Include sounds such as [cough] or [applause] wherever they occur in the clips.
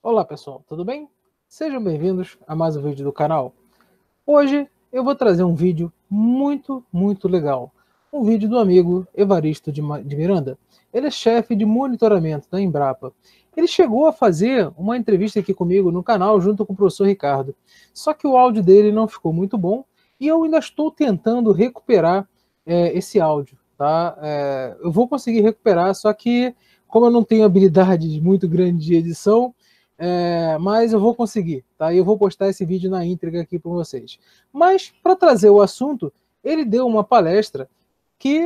Olá pessoal, tudo bem? Sejam bem-vindos a mais um vídeo do canal. Hoje eu vou trazer um vídeo muito, muito legal. Um vídeo do amigo Evaristo de Miranda. Ele é chefe de monitoramento da Embrapa. Ele chegou a fazer uma entrevista aqui comigo no canal junto com o professor Ricardo. Só que o áudio dele não ficou muito bom e eu ainda estou tentando recuperar é, esse áudio. Tá? É, eu vou conseguir recuperar, só que como eu não tenho habilidade muito grande de edição, é, mas eu vou conseguir, tá? Eu vou postar esse vídeo na íntegra aqui para vocês. Mas para trazer o assunto, ele deu uma palestra que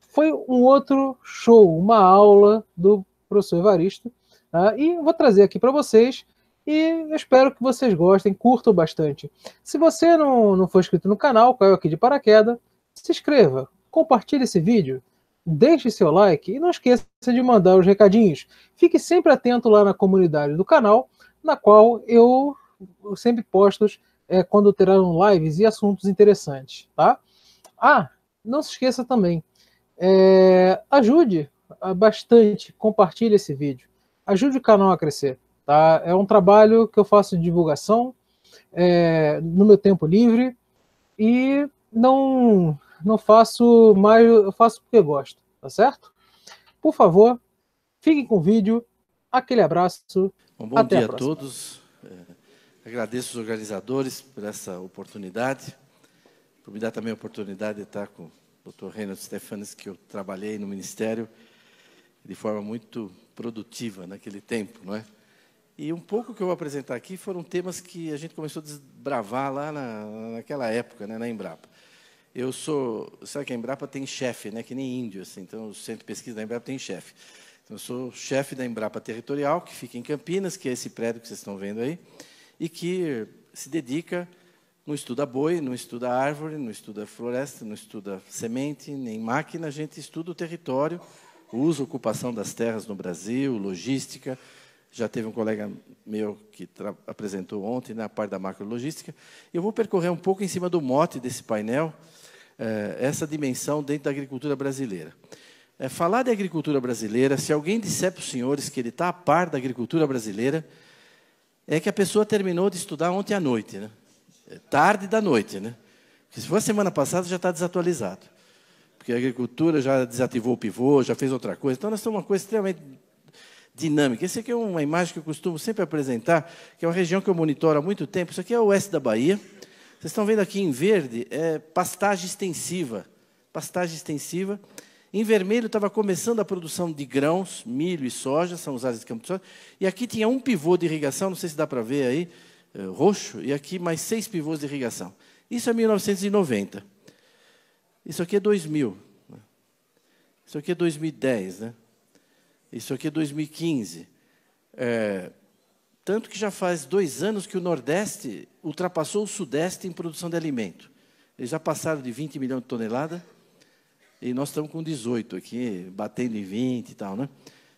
foi um outro show, uma aula do professor Evaristo, tá? e vou trazer aqui para vocês. E eu espero que vocês gostem, curtam bastante. Se você não, não for inscrito no canal, caiu aqui de paraquedas, se inscreva, compartilhe esse vídeo, deixe seu like e não esqueça de mandar os recadinhos. Fique sempre atento lá na comunidade do canal, na qual eu sempre posto é, quando terão lives e assuntos interessantes, tá? Ah, não se esqueça também, é, ajude ah, bastante, compartilhe esse vídeo, ajude o canal a crescer, tá? É um trabalho que eu faço de divulgação é, no meu tempo livre e não não faço mais, eu faço porque gosto, tá certo? Por favor, fiquem com o vídeo. Aquele abraço. Um bom Até dia a, a todos. É, agradeço os organizadores por essa oportunidade, por me dar também a oportunidade de estar com o Dr. Reinaldo Stefanes, que eu trabalhei no Ministério de forma muito produtiva naquele tempo, não é? E um pouco que eu vou apresentar aqui foram temas que a gente começou a desbravar lá na, naquela época, né, na Embrapa. Eu sou. Sabe que a Embrapa tem chefe, né? Que nem índio, assim. Então, o centro de pesquisa da Embrapa tem chefe. Então, eu sou chefe da Embrapa Territorial, que fica em Campinas, que é esse prédio que vocês estão vendo aí, e que se dedica. Não estuda boi, não estuda árvore, não estuda floresta, não estuda semente, nem máquina. A gente estuda o território, o uso, ocupação das terras no Brasil, logística, já teve um colega meu que apresentou ontem na né, parte da macrologística. Eu vou percorrer um pouco em cima do mote desse painel, eh, essa dimensão dentro da agricultura brasileira. É, falar de agricultura brasileira, se alguém disser para os senhores que ele está a par da agricultura brasileira, é que a pessoa terminou de estudar ontem à noite, né? É tarde da noite, né? Porque se for a semana passada, já está desatualizado. Porque a agricultura já desativou o pivô, já fez outra coisa. Então, nós temos uma coisa extremamente dinâmica. Essa aqui é uma imagem que eu costumo sempre apresentar, que é uma região que eu monitoro há muito tempo. Isso aqui é o oeste da Bahia. Vocês estão vendo aqui em verde, é pastagem extensiva. Pastagem extensiva. Em vermelho estava começando a produção de grãos, milho e soja, são os áreas de campo de soja. E aqui tinha um pivô de irrigação, não sei se dá para ver aí, é, roxo, e aqui mais seis pivôs de irrigação. Isso é 1990. Isso aqui é 2000. Né? Isso aqui é 2010, né? Isso aqui é 2015. É, tanto que já faz dois anos que o Nordeste ultrapassou o Sudeste em produção de alimento. Eles já passaram de 20 milhões de toneladas e nós estamos com 18 aqui, batendo em 20 e tal, né?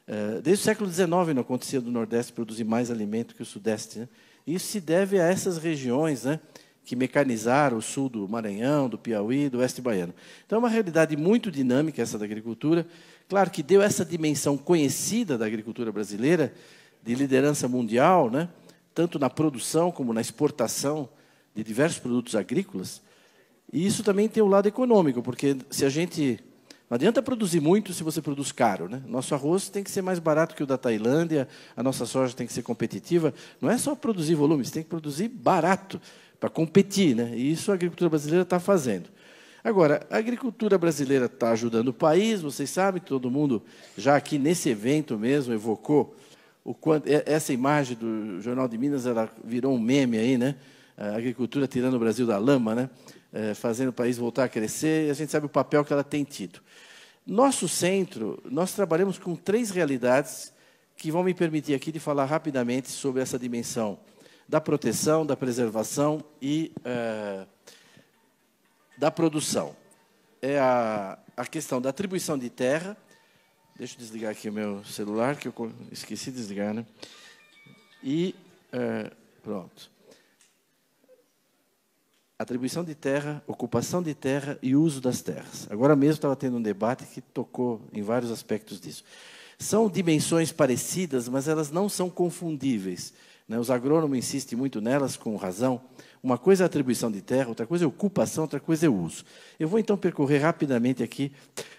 É, desde o século XIX não acontecia do Nordeste produzir mais alimento que o Sudeste. Né? Isso se deve a essas regiões né, que mecanizaram o sul do Maranhão, do Piauí, do Oeste Baiano. Então, é uma realidade muito dinâmica essa da agricultura, Claro que deu essa dimensão conhecida da agricultura brasileira, de liderança mundial, né? tanto na produção como na exportação de diversos produtos agrícolas. E isso também tem o um lado econômico, porque se a gente. Não adianta produzir muito se você produz caro. Né? Nosso arroz tem que ser mais barato que o da Tailândia, a nossa soja tem que ser competitiva. Não é só produzir volume, você tem que produzir barato para competir. Né? E isso a agricultura brasileira está fazendo. Agora, a agricultura brasileira está ajudando o país, vocês sabem, todo mundo já aqui nesse evento mesmo evocou o quanto essa imagem do Jornal de Minas ela virou um meme aí, né? A agricultura tirando o Brasil da lama, né? É, fazendo o país voltar a crescer, e a gente sabe o papel que ela tem tido. Nosso centro, nós trabalhamos com três realidades que vão me permitir aqui de falar rapidamente sobre essa dimensão da proteção, da preservação e uh, da produção. É a, a questão da atribuição de terra. Deixa eu desligar aqui o meu celular, que eu esqueci de desligar, né? E é, pronto. Atribuição de terra, ocupação de terra e uso das terras. Agora mesmo estava tendo um debate que tocou em vários aspectos disso. São dimensões parecidas, mas elas não são confundíveis. Né? Os agrônomos insistem muito nelas, com razão. Uma coisa é atribuição de terra, outra coisa é ocupação, outra coisa é uso. Eu vou então percorrer rapidamente aqui,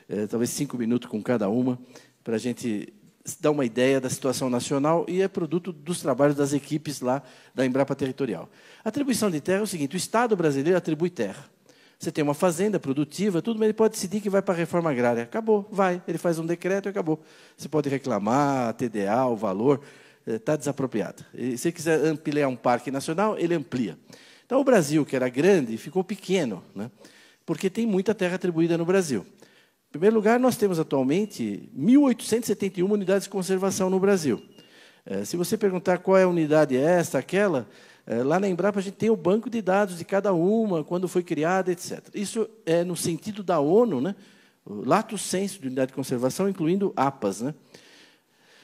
eh, talvez cinco minutos com cada uma, para a gente dar uma ideia da situação nacional e é produto dos trabalhos das equipes lá da Embrapa Territorial. Atribuição de terra é o seguinte: o Estado brasileiro atribui terra. Você tem uma fazenda produtiva, tudo, mas ele pode decidir que vai para a reforma agrária. Acabou, vai. Ele faz um decreto e acabou. Você pode reclamar, TDA, o valor está eh, desapropriada. Se se quiser ampliar um parque nacional, ele amplia. Então, o Brasil, que era grande, ficou pequeno, né? porque tem muita terra atribuída no Brasil. Em primeiro lugar, nós temos atualmente 1.871 unidades de conservação no Brasil. Eh, se você perguntar qual é a unidade esta, aquela, eh, lá na Embrapa a gente tem o banco de dados de cada uma, quando foi criada, etc. Isso é no sentido da ONU, né? O lato senso de unidade de conservação, incluindo APAS. Né?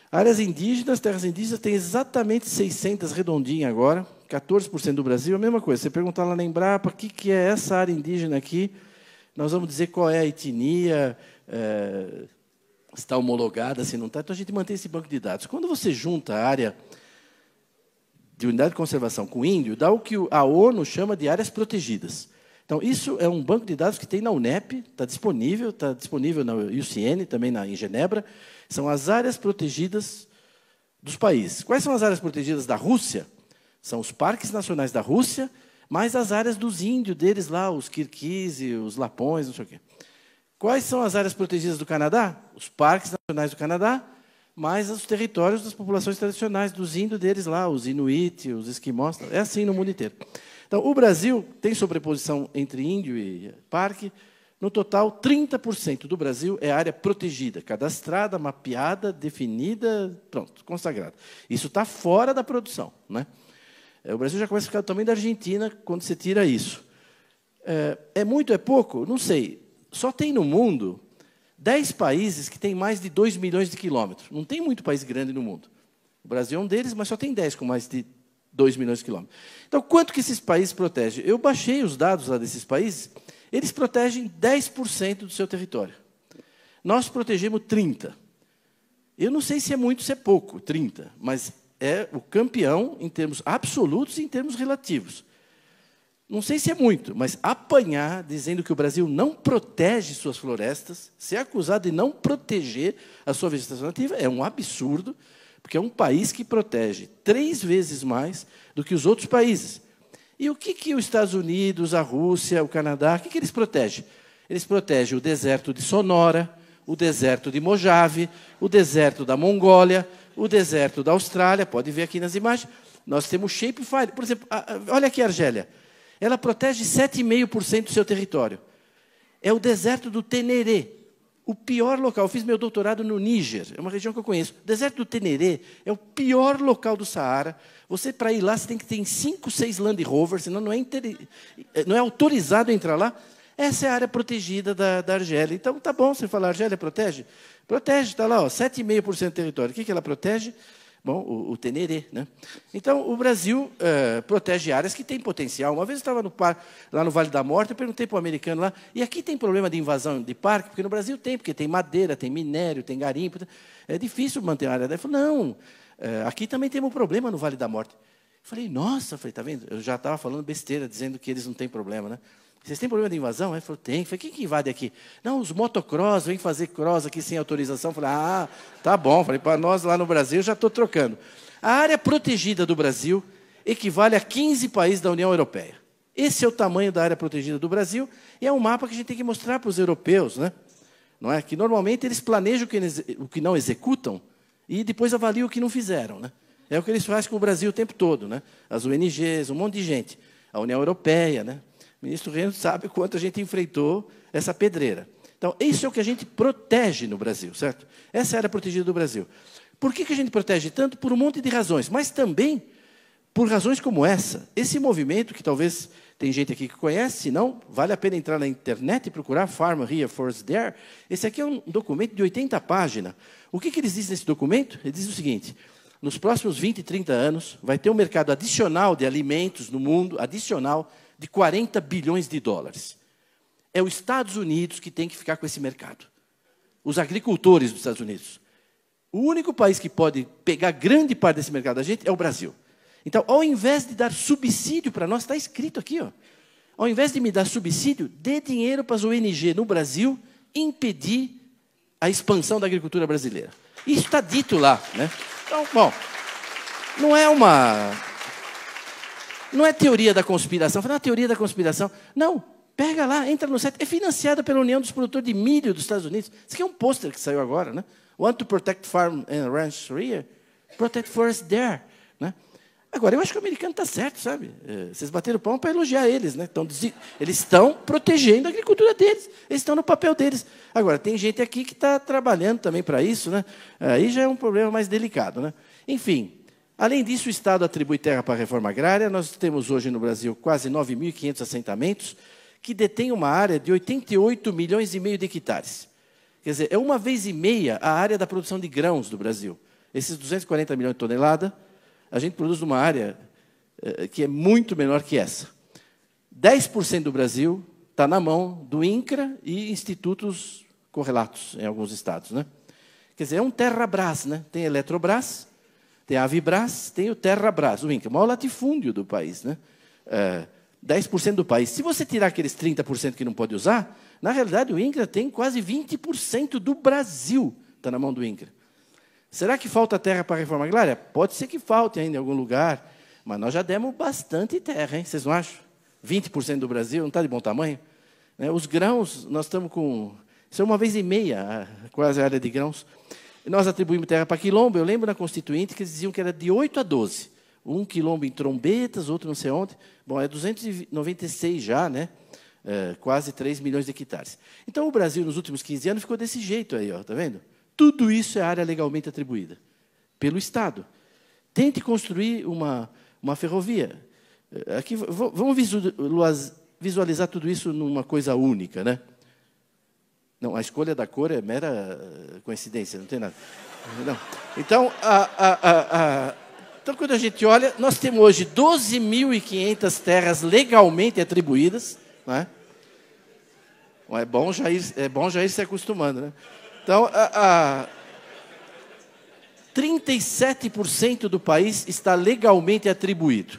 Áreas indígenas, terras indígenas, tem exatamente 600, redondinhas agora, 14% do Brasil, é a mesma coisa. Você perguntar lá na Embrapa, o que, que é essa área indígena aqui, nós vamos dizer qual é a etnia, é, eh, está homologada, se não está. Então, a gente mantém esse banco de dados. Quando você junta a área de unidade de conservação com índio, dá o que a ONU chama de áreas protegidas. Então, isso é um banco de dados que tem na UNEP, está disponível, está disponível na UCN, também na, em Genebra, são as áreas protegidas dos países. Quais são as áreas protegidas da Rússia? São os parques nacionais da Rússia, mais as áreas dos índios deles lá, os e os lapões, não sei o quê. Quais são as áreas protegidas do Canadá? Os parques nacionais do Canadá, mais os territórios das populações tradicionais, dos índios deles lá, os inuit, os esquimós. É assim no mundo inteiro. Então, o Brasil tem sobreposição entre índio e parque, no total, 30% do Brasil é área protegida, cadastrada, mapeada, definida, pronto, consagrada. Isso está fora da produção. Né? É, o Brasil já começa a ficar do tamanho da Argentina quando você tira isso. É, é muito, é pouco? Não sei. Só tem no mundo 10 países que têm mais de 2 milhões de quilômetros. Não tem muito país grande no mundo. O Brasil é um deles, mas só tem 10 com mais de 2 milhões de quilômetros. Então, quanto que esses países protegem? Eu baixei os dados lá desses países eles protegem 10% do seu território. Nós protegemos 30%. Eu não sei se é muito, se é pouco, 30%, mas é o campeão em termos absolutos e em termos relativos. Não sei se é muito, mas apanhar dizendo que o Brasil não protege suas florestas, ser acusado de não proteger a sua vegetação nativa, é um absurdo, porque é um país que protege três vezes mais do que os outros países. E o que, que os Estados Unidos, a Rússia, o Canadá, o que, que eles protegem? Eles protegem o deserto de Sonora, o deserto de Mojave, o deserto da Mongólia, o deserto da Austrália, pode ver aqui nas imagens. Nós temos shapefile. Por exemplo, a, a, olha aqui a Argélia. Ela protege 7,5% do seu território. É o deserto do Teneré, o pior local. Eu fiz meu doutorado no Níger, é uma região que eu conheço. O deserto do Teneré é o pior local do Saara. Você, para ir lá, você tem que ter cinco, seis Land Rovers, senão não é, eh, não é autorizado entrar lá. Essa é a área protegida da, da Argélia. Então, tá bom, você falar Argélia protege? Protege, está lá, 7,5% do território. O que, que ela protege? Bom, o, o Teneré. Né? Então, o Brasil uh, protege áreas que têm potencial. Uma vez eu estava no par, lá no Vale da Morte, eu perguntei para o americano lá, e aqui tem problema de invasão de parque? Porque no Brasil tem, porque tem madeira, tem minério, tem garimpo. É difícil manter uma área. Ele falou, não, uh, aqui também temos um problema no Vale da Morte. Eu falei, nossa, está tá vendo? Eu já estava falando besteira, dizendo que eles não têm problema, né? Vocês têm problema de invasão? Ele falou, tem. Eu falei, quem que invade aqui? Não, os motocross, vêm fazer cross aqui sem autorização. Eu falei, ah, tá bom. Eu falei, para nós lá no Brasil, já estou trocando. A área protegida do Brasil equivale a 15 países da União Europeia. Esse é o tamanho da área protegida do Brasil e é um mapa que a gente tem que mostrar para os europeus, né? Não é que normalmente eles planejam o que, eles, o que não executam e depois avaliam o que não fizeram, né? É o que eles fazem com o Brasil o tempo todo, né? As ONGs, um monte de gente, a União Europeia, né? ministro Reino sabe quanto a gente enfrentou essa pedreira. Então, isso é o que a gente protege no Brasil, certo? Essa era é protegida do Brasil. Por que, que a gente protege tanto? Por um monte de razões, mas também por razões como essa. Esse movimento, que talvez tem gente aqui que conhece, se não, vale a pena entrar na internet e procurar Farm Here, Force There. Esse aqui é um documento de 80 páginas. O que, que eles dizem nesse documento? Eles dizem o seguinte, nos próximos 20, 30 anos, vai ter um mercado adicional de alimentos no mundo, adicional, de 40 bilhões de dólares. É os Estados Unidos que tem que ficar com esse mercado. Os agricultores dos Estados Unidos. O único país que pode pegar grande parte desse mercado da gente é o Brasil. Então, ao invés de dar subsídio para nós, está escrito aqui, ó, ao invés de me dar subsídio, dê dinheiro para as ONG no Brasil impedir a expansão da agricultura brasileira. Isso está dito lá. Né? Então, bom, não é uma não é teoria da conspiração. Fala, é teoria da conspiração. Não. Pega lá, entra no site. É financiada pela União dos Produtores de Milho dos Estados Unidos. Isso aqui é um pôster que saiu agora, né? Want to protect farm and ranch here? Protect forest there. Né? Agora, eu acho que o americano está certo, sabe? É, vocês bateram o pão para elogiar eles, né? Então, eles estão protegendo a agricultura deles, eles estão no papel deles. Agora, tem gente aqui que está trabalhando também para isso, né? Aí já é um problema mais delicado, né? Enfim, Além disso, o Estado atribui terra para a reforma agrária. Nós temos hoje no Brasil quase 9.500 assentamentos que detêm uma área de 88 milhões e meio de hectares. Quer dizer, é uma vez e meia a área da produção de grãos do Brasil. Esses 240 milhões de toneladas, a gente produz numa área eh, que é muito menor que essa. 10% do Brasil está na mão do INCRA e institutos correlatos em alguns estados. Né? Quer dizer, é um Terra Brás, né? tem Eletrobras, tem a Avibras, tem o Terrabras, o INCA, o maior latifúndio do país, né? É, 10% do país. Se você tirar aqueles 30% que não pode usar, na realidade o INCRA tem quase 20% do Brasil está na mão do INCRA. Será que falta terra para a reforma agrária? Pode ser que falte ainda em algum lugar, mas nós já demos bastante terra, hein? vocês não acham? 20% do Brasil, não está de bom tamanho? Né? Os grãos, nós estamos com. Isso é uma vez e meia, quase a área de grãos. Nós atribuímos terra para quilombo. Eu lembro na Constituinte que eles diziam que era de 8 a 12. Um quilombo em trombetas, outro não sei onde. Bom, é 296 já, né? É, quase 3 milhões de hectares. Então, o Brasil, nos últimos 15 anos, ficou desse jeito aí, ó, tá vendo? Tudo isso é área legalmente atribuída pelo Estado. Tente construir uma, uma ferrovia. É, aqui, vamos visualizar tudo isso numa coisa única, né? Não, a escolha da cor é mera eh, coincidência, não tem nada. Não. Então, a, a, a, então, quando a gente olha, nós temos hoje 12.500 terras legalmente atribuídas. Né? É, bom já ir, é bom já ir se acostumando. Né? Então, a, 37% do país está legalmente atribuído.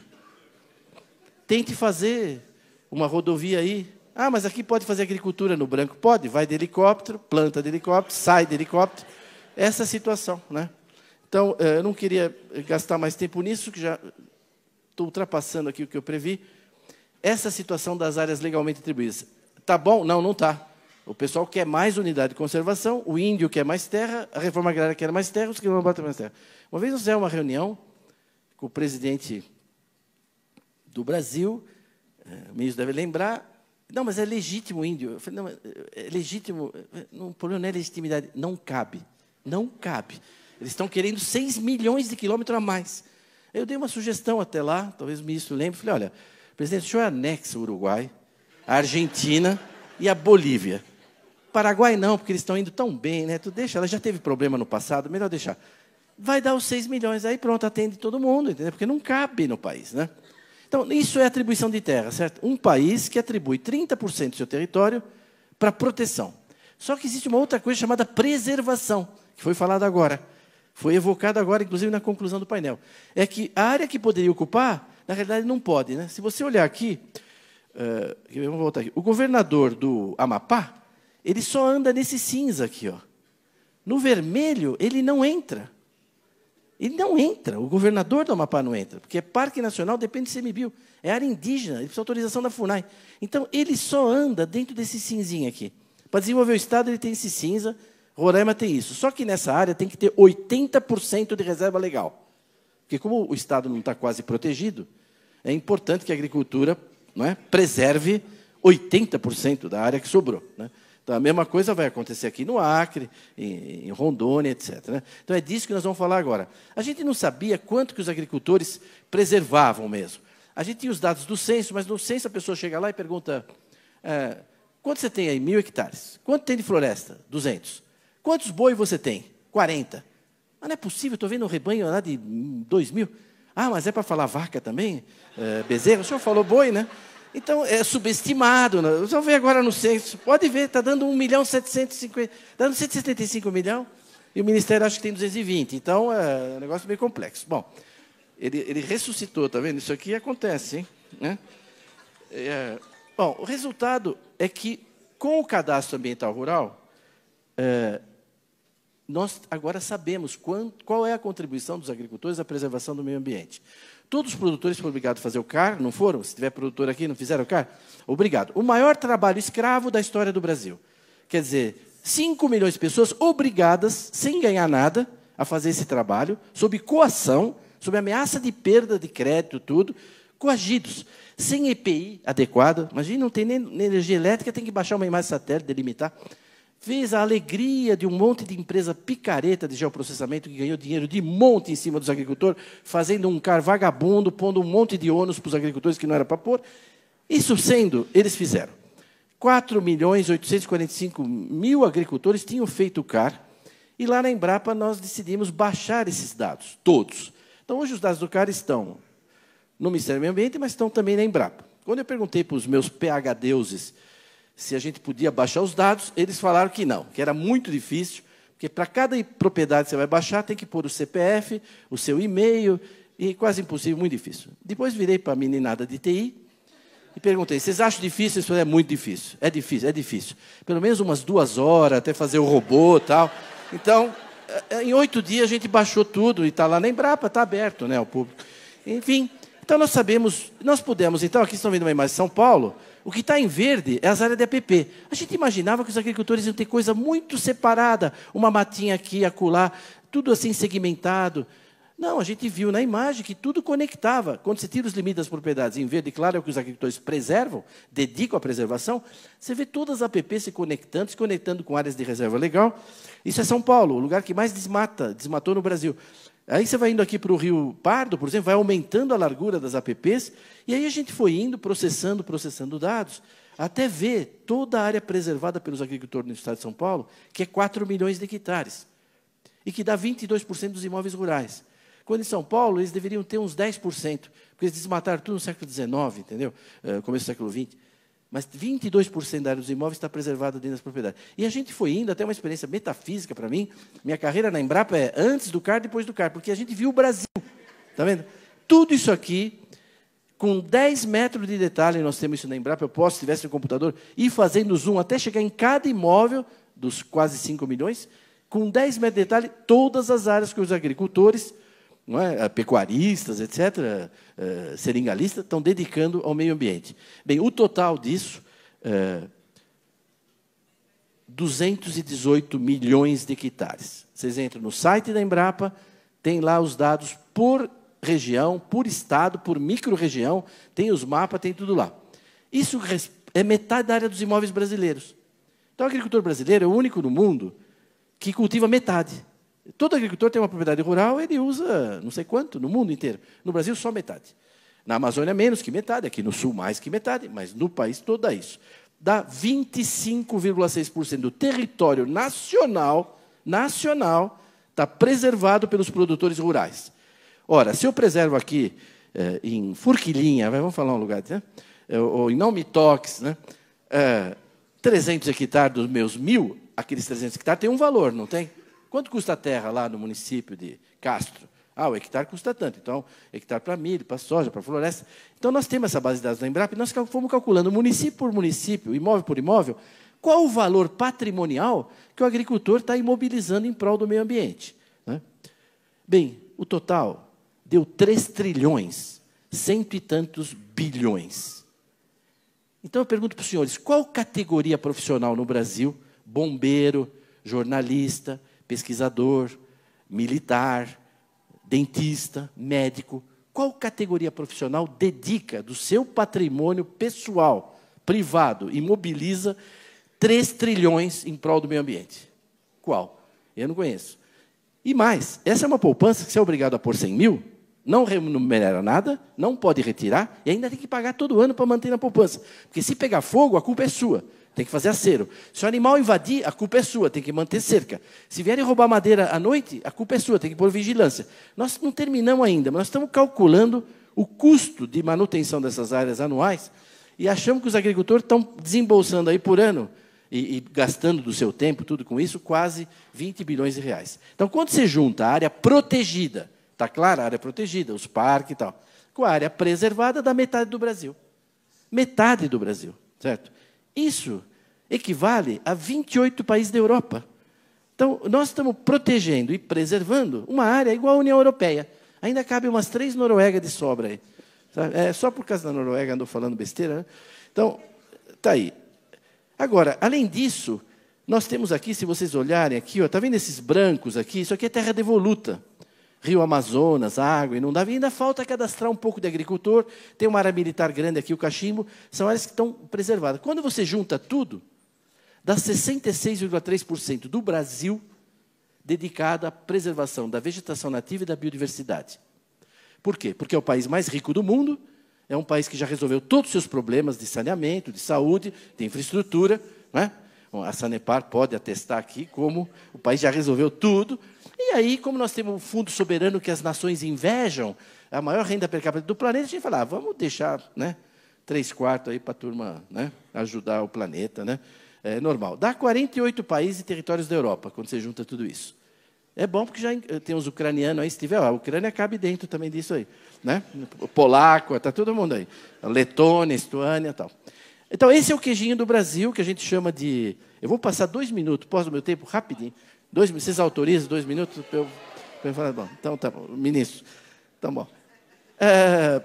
Tente fazer uma rodovia aí ah, mas aqui pode fazer agricultura no branco. Pode, vai de helicóptero, planta de helicóptero, sai de helicóptero. Essa é a situação. Né? Então, eh, eu não queria gastar mais tempo nisso, que já estou ultrapassando aqui o que eu previ. Essa situação das áreas legalmente atribuídas. Está bom? Não, não está. O pessoal quer mais unidade de conservação, o índio quer mais terra, a reforma agrária quer mais terra, os quilombolas querem mais terra. Uma vez nós fizemos uma reunião com o presidente do Brasil, eh, o ministro deve lembrar, não, mas é legítimo índio. Eu falei, não, eh, é legítimo. Não, o problema não é legitimidade. Não cabe. Não cabe. Eles estão querendo 6 milhões de quilômetros a mais. Eu dei uma sugestão até lá, talvez o ministro lembre. Falei, olha, presidente, o senhor anexa o Uruguai, a Argentina e a Bolívia. Paraguai não, porque eles estão indo tão bem, né? Tu deixa, ela já teve problema no passado, melhor deixar. Vai dar os 6 milhões, aí pronto, atende todo mundo, entendeu? Porque não cabe no país, né? Então, isso é atribuição de terra, certo? Um país que atribui 30% do seu território para proteção. Só que existe uma outra coisa chamada preservação, que foi falada agora. Foi evocada agora, inclusive, na conclusão do painel. É que a área que poderia ocupar, na realidade, não pode. Né? Se você olhar aqui, uh, eh, vamos voltar aqui. O governador do Amapá, ele só anda nesse cinza aqui. Ó. No vermelho, ele não entra. Ele não entra, o governador do Amapá não entra, porque é parque nacional, depende de CMBio, é área indígena, ele precisa de autorização da FUNAI. Então, ele só anda dentro desse cinzinho aqui. Para desenvolver o Estado, ele tem esse cinza, Roraima tem isso. Só que nessa área tem que ter 80% de reserva legal. Porque como o Estado não está quase protegido, é importante que a agricultura não é, preserve 80% da área que sobrou. Né? Então, a mesma coisa vai acontecer aqui no Acre, em, em Rondônia, etc. Né? Então, é disso que nós vamos falar agora. A gente não sabia quanto que os agricultores preservavam mesmo. A gente tinha os dados do censo, mas no censo a pessoa chega lá e pergunta: é, quanto você tem aí? Mil hectares. Quanto tem de floresta? 200. Quantos boi você tem? 40. Mas ah, não é possível, estou vendo um rebanho lá de 2 mil. Ah, mas é para falar vaca também? É, O senhor falou boi, né? Então, é subestimado. Né? Só ver agora no censo. Pode ver, está dando 1 milhão 750, dando 175 milhões, e o Ministério acho que tem 220. Então, é um negócio meio complexo. Bom, ele, ele ressuscitou, está vendo? Isso aqui acontece, hein? Né? É, bom, o resultado é que, com o cadastro ambiental rural, é, nós agora sabemos qual é a contribuição dos agricultores à preservação do meio ambiente. Todos os produtores foram obrigados a fazer o CAR, não foram? Se tiver produtor aqui, não fizeram o CAR? Obrigado. O maior trabalho escravo da história do Brasil. Quer dizer, 5 milhões de pessoas obrigadas, sem ganhar nada, a fazer esse trabalho, sob coação, sob ameaça de perda de crédito, tudo, coagidos, sem EPI adequado. Imagina, não tem nem energia elétrica, tem que baixar uma imagem satélite, delimitar fez a alegria de um monte de empresa picareta de geoprocessamento que ganhou dinheiro de monte em cima dos agricultores, fazendo um car vagabundo, pondo um monte de ônus para os agricultores que não era para pôr. Isso sendo, eles fizeram. 4 milhões 845 mil agricultores tinham feito o CAR, e lá na Embrapa nós decidimos baixar esses dados, todos. Então, hoje os dados do CAR estão no Ministério do Meio Ambiente, mas estão também na Embrapa. Quando eu perguntei para os meus PH deuses se a gente podia baixar os dados, eles falaram que não, que era muito difícil, porque para cada propriedade que você vai baixar, tem que pôr o CPF, o seu e-mail, e quase impossível, muito difícil. Depois virei para a meninada de TI e perguntei, vocês acham difícil? Isso é muito difícil, é difícil, é difícil. Pelo menos umas duas horas, até fazer o robô e tal. Então, eh, eh, em oito dias a gente baixou tudo e está lá na Embrapa, está aberto né, ao público. Enfim, então nós sabemos, nós pudemos, então, aqui estão vendo uma imagem de São Paulo, o que está em verde é as áreas de APP. A gente imaginava que os agricultores iam ter coisa muito separada, uma matinha aqui, acolá, tudo assim segmentado. Não, a gente viu na imagem que tudo conectava. Quando você tira os limites das propriedades em verde, claro, é o que os agricultores preservam, dedicam à preservação, você vê todas as APP se conectando, se conectando com áreas de reserva legal. Isso é São Paulo, o lugar que mais desmata, desmatou no Brasil. Aí você vai indo aqui para o Rio Pardo, por exemplo, vai aumentando a largura das apps, e aí a gente foi indo processando, processando dados, até ver toda a área preservada pelos agricultores no estado de São Paulo, que é 4 milhões de hectares, e que dá 22% dos imóveis rurais. Quando em São Paulo, eles deveriam ter uns 10%, porque eles desmataram tudo no século XIX, entendeu? Uh, começo do século XX. Mas 22% da área dos imóveis está preservada dentro das propriedades. E a gente foi indo, até uma experiência metafísica para mim. Minha carreira na Embrapa é antes do CAR, depois do CAR, porque a gente viu o Brasil. Está vendo? Tudo isso aqui, com 10 metros de detalhe, nós temos isso na Embrapa. Eu posso, se tivesse no computador, ir fazendo zoom até chegar em cada imóvel dos quase 5 milhões, com 10 metros de detalhe, todas as áreas que os agricultores não é? Eh, pecuaristas, etc., eh, seringalistas, estão dedicando ao meio ambiente. Bem, o total disso, 218 eh, milhões de hectares. Vocês entram no site da Embrapa, tem lá os dados por região, por estado, por micro-região, tem os mapas, tem tudo lá. Isso é metade da área dos imóveis brasileiros. Então, o agricultor brasileiro é o único no mundo que cultiva metade. Todo agricultor tem uma propriedade rural, ele usa não sei quanto, no mundo inteiro. No Brasil, só metade. Na Amazônia, menos que metade, aqui no Sul, mais que metade, mas no país todo isso. Dá 25,6% do território nacional, nacional, está preservado pelos produtores rurais. Ora, se eu preservo aqui eh, em Furquilinha, vamos falar um lugar, né? Eh, ou em Não Me Toques, né? 300 eh, hectares dos meus mil, aqueles 300 hectares têm um valor, não tem? Quanto custa a terra lá no município de Castro? Ah, o hectare custa tanto. Então, hectare para milho, para soja, para floresta. Então, nós temos essa base de dados da Embrapa e nós fomos calculando município por município, imóvel por imóvel, qual o valor patrimonial que o agricultor está imobilizando em prol do meio ambiente. Né? Bem, o total deu 3 trilhões, cento e tantos bilhões. Então, eu pergunto para os senhores, qual categoria profissional no Brasil, bombeiro, jornalista, pesquisador, militar, dentista, médico. Qual categoria profissional dedica do seu patrimônio pessoal, privado e mobiliza 3 trilhões em prol do meio ambiente? Qual? Eu não conheço. E mais, essa é uma poupança que você é obrigado a pôr 100 mil, não remunera nada, não pode retirar e ainda tem que pagar todo ano para manter na poupança. Porque se pegar fogo, a culpa é sua tem que fazer acero. Se o animal invadir, a culpa é sua, tem que manter cerca. Se vierem roubar madeira à noite, a culpa é sua, tem que pôr vigilância. Nós não terminamos ainda, mas nós estamos calculando o custo de manutenção dessas áreas anuais e achamos que os agricultores estão desembolsando aí por ano e, e, gastando do seu tempo, tudo com isso, quase 20 bilhões de reais. Então, quando você junta a área protegida, está claro, a área protegida, os parques e tal, com a área preservada da metade do Brasil. Metade do Brasil, certo? Isso equivale a 28 países da Europa. Então, nós estamos protegendo e preservando uma área igual à União Europeia. Ainda cabe umas três Noruegas de sobra aí. Sabe? É, só por causa da Noruega andou falando besteira. Né? Então, está aí. Agora, além disso, nós temos aqui, se vocês olharem aqui, está vendo esses brancos aqui? Isso aqui é terra devoluta. Rio Amazonas, água, inundável. E ainda falta cadastrar um pouco de agricultor. Tem uma área militar grande aqui, o Cachimbo. São áreas que estão preservadas. Quando você junta tudo, dá 66,3% do Brasil dedicado à preservação da vegetação nativa e da biodiversidade. Por quê? Porque é o país mais rico do mundo, é um país que já resolveu todos os seus problemas de saneamento, de saúde, de infraestrutura. Né? a Sanepar pode atestar aqui como o país já resolveu tudo, e aí, como nós temos um fundo soberano que as nações invejam, a maior renda per capita do planeta, a gente fala, ah, vamos deixar né, três quartos aí para a turma né, ajudar o planeta. Né? É normal. Dá 48 países e territórios da Europa, quando você junta tudo isso. É bom porque já eh, tem os ucranianos aí, se tiver, a Ucrânia cabe dentro também disso aí. Né? Polaco, está todo mundo aí. Letônia, Estônia e tal. Então, esse é o queijinho do Brasil, que a gente chama de. Eu vou passar dois minutos, pós do meu tempo, rapidinho, Dois, vocês autorizam dois minutos para eu, eu falar? Bom, então tá bom, ministro. Então, bom. É,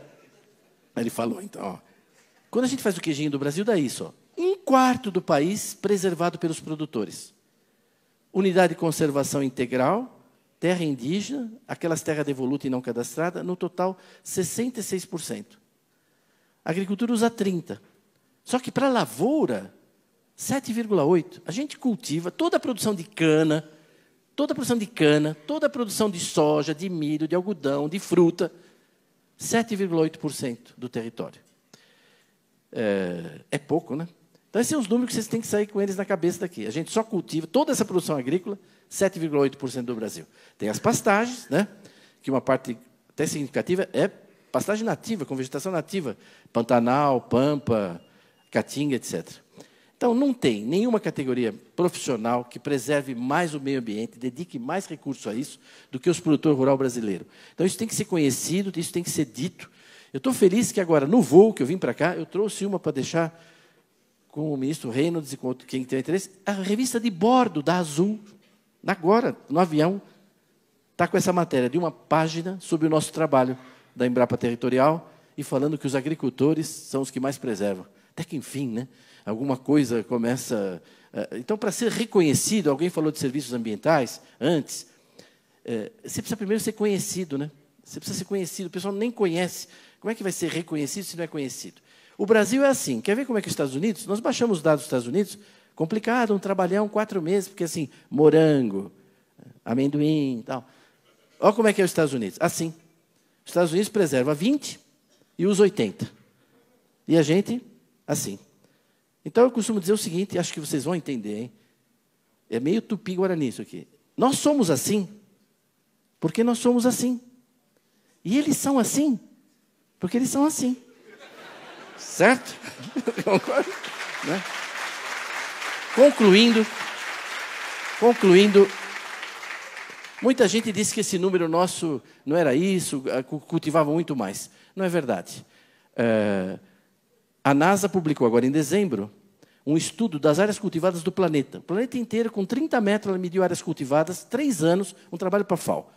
ele falou, então, ó. Quando a gente faz o queijinho do Brasil, dá isso, ó. Um quarto do país preservado pelos produtores. Unidade de conservação integral, terra indígena, aquelas terras devoluta e não cadastrada, no total 66%. A agricultura usa 30. Só que para lavoura, 7,8. A gente cultiva toda a produção de cana, toda a produção de cana, toda a produção de soja, de milho, de algodão, de fruta, 7,8% do território. É, é, pouco, né? Então, esses são os números que vocês têm que sair com eles na cabeça daqui. A gente só cultiva toda essa produção agrícola, 7,8% do Brasil. Tem as pastagens, né? que uma parte até significativa é pastagem nativa, com vegetação nativa, Pantanal, Pampa, Caatinga, etc. Então, não tem nenhuma categoria profissional que preserve mais o meio ambiente, dedique mais recursos a isso do que os produtores rural brasileiros. Então, isso tem que ser conhecido, isso tem que ser dito. Eu estou feliz que agora, no voo que eu vim para cá, eu trouxe uma para deixar com o ministro Reynolds e com outro, quem tem interesse, a revista de bordo da Azul, agora, no avião, está com essa matéria de uma página sobre o nosso trabalho da Embrapa Territorial e falando que os agricultores são os que mais preservam. Até que enfim, né? alguma coisa começa. Eh, então, para ser reconhecido, alguém falou de serviços ambientais antes, eh, você precisa primeiro ser conhecido, né? Você precisa ser conhecido. O pessoal nem conhece. Como é que vai ser reconhecido se não é conhecido? O Brasil é assim. Quer ver como é que os Estados Unidos? Nós baixamos os dados dos Estados Unidos. Complicado, um trabalhão, quatro meses, porque assim, morango, eh, amendoim e tal. Olha como é que é os Estados Unidos. Assim. Os Estados Unidos preserva 20 e usa 80. E a gente, assim. Então eu costumo dizer o seguinte, acho que vocês vão entender, hein? É meio tupi-guarani isso aqui. Nós somos assim, porque nós somos assim. E eles são assim, porque eles são assim. Certo? [laughs] Concordo? Né? Concluindo, concluindo, muita gente disse que esse número nosso não era isso, ah, cultivava muito mais. Não é verdade. É a NASA publicou agora em dezembro um estudo das áreas cultivadas do planeta. O planeta inteiro, com 30 metros, ela mediu áreas cultivadas, três anos, um trabalho para a FAO.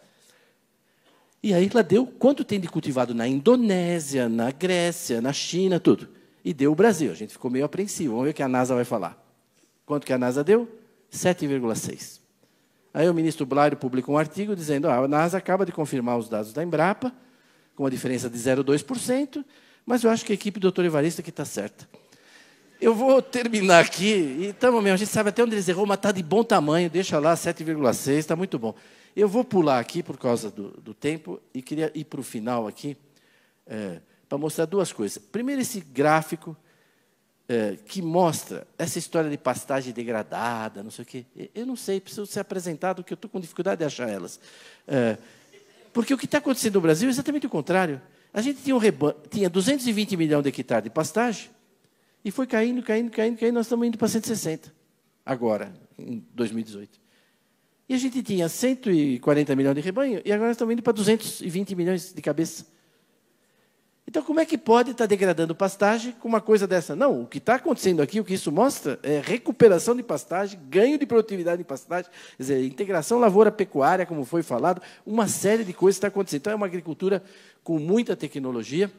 E aí ela deu quanto tem de cultivado na Indonésia, na Grécia, na China, tudo. E deu o Brasil. A gente ficou meio apreensivo. Vamos ver o que a NASA vai falar. Quanto que a NASA deu? 7,6. Aí o ministro Blairo publicou um artigo dizendo ah, a NASA acaba de confirmar os dados da Embrapa, com uma diferença de 0,2%, mas eu acho que a equipe do Dr. Evarista que está certa. Eu vou terminar aqui. E estamos mesmo, a gente sabe até onde eles errou, mas está de bom tamanho, deixa lá 7,6, está muito bom. Eu vou pular aqui por causa do, do tempo e queria ir para o final aqui é, para mostrar duas coisas. Primeiro, esse gráfico é, que mostra essa história de pastagem degradada, não sei o quê. Eu não sei, preciso ser apresentado, porque eu estou com dificuldade de achar elas. É, porque o que está acontecendo no Brasil é exatamente o contrário. A gente tinha, um reba... tinha 220 milhões de hectares de pastagem e foi caindo, caindo, caindo, caindo. Nós estamos indo para 160 agora, em 2018. E a gente tinha 140 milhões de rebanho e agora estamos indo para 220 milhões de cabeça. Então, como é que pode estar degradando pastagem com uma coisa dessa? Não, o que está acontecendo aqui, o que isso mostra, é recuperação de pastagem, ganho de produtividade em pastagem, quer dizer, integração lavoura-pecuária, como foi falado, uma série de coisas está acontecendo. Então, é uma agricultura com muita tecnologia.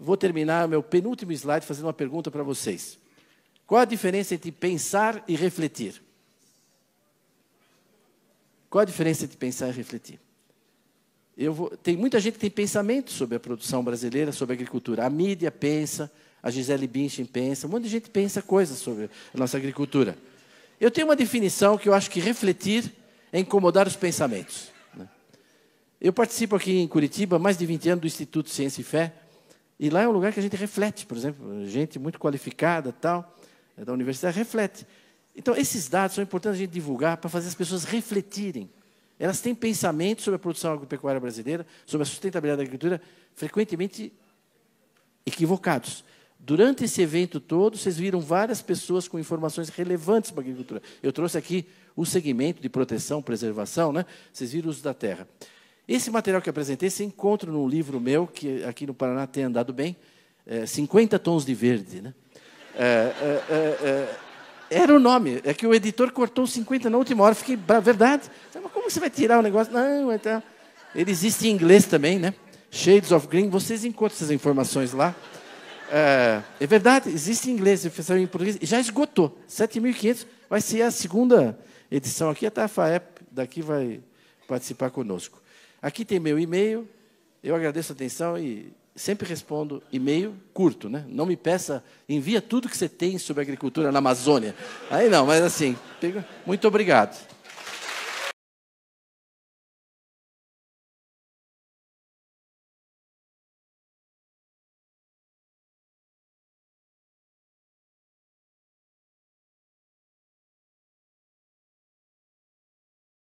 Vou terminar o meu penúltimo slide fazendo uma pergunta para vocês. Qual a diferença entre pensar e refletir? Qual a diferença entre pensar e refletir? Vou, tem muita gente que tem pensamento sobre a produção brasileira, sobre a agricultura. A mídia pensa, a Gisele Bündchen pensa, um monte de gente pensa coisas sobre a nossa agricultura. Eu tenho uma definição que eu acho que refletir é incomodar os pensamentos. Eu participo aqui em Curitiba mais de 20 anos do Instituto Ciência e Fé, e lá é um lugar que a gente reflete, por exemplo, gente muito qualificada, tal, é da universidade reflete. Então, esses dados são importantes a gente divulgar para fazer as pessoas refletirem. Elas têm pensamento sobre a produção agropecuária brasileira, sobre a sustentabilidade da agricultura, frequentemente equivocados. Durante esse evento todo, vocês viram várias pessoas com informações relevantes para a agricultura. Eu trouxe aqui o segmento de proteção, preservação, né? Vocês viram uso da terra. Esse material que apresentei se encontra num livro meu, que aqui no Paraná tem andado bem, é, 50 Tons de Verde. Né? É é, é, é, era o nome, é que o editor cortou 50 na última hora, fiquei, verdade, mas como você vai tirar o negócio? Não, então... Ele existe em inglês também, né? Shades of Green, vocês encontram essas informações lá. É, é verdade, existe em inglês, saiu em português, já esgotou, 7.500, vai ser a segunda edição aqui, a a FAEP daqui vai participar conosco. Aqui tem meu e-mail, eu agradeço a atenção e sempre respondo e-mail curto, né? Não me peça, envia tudo que você tem sobre agricultura na Amazônia. Aí não, mas assim, muito obrigado.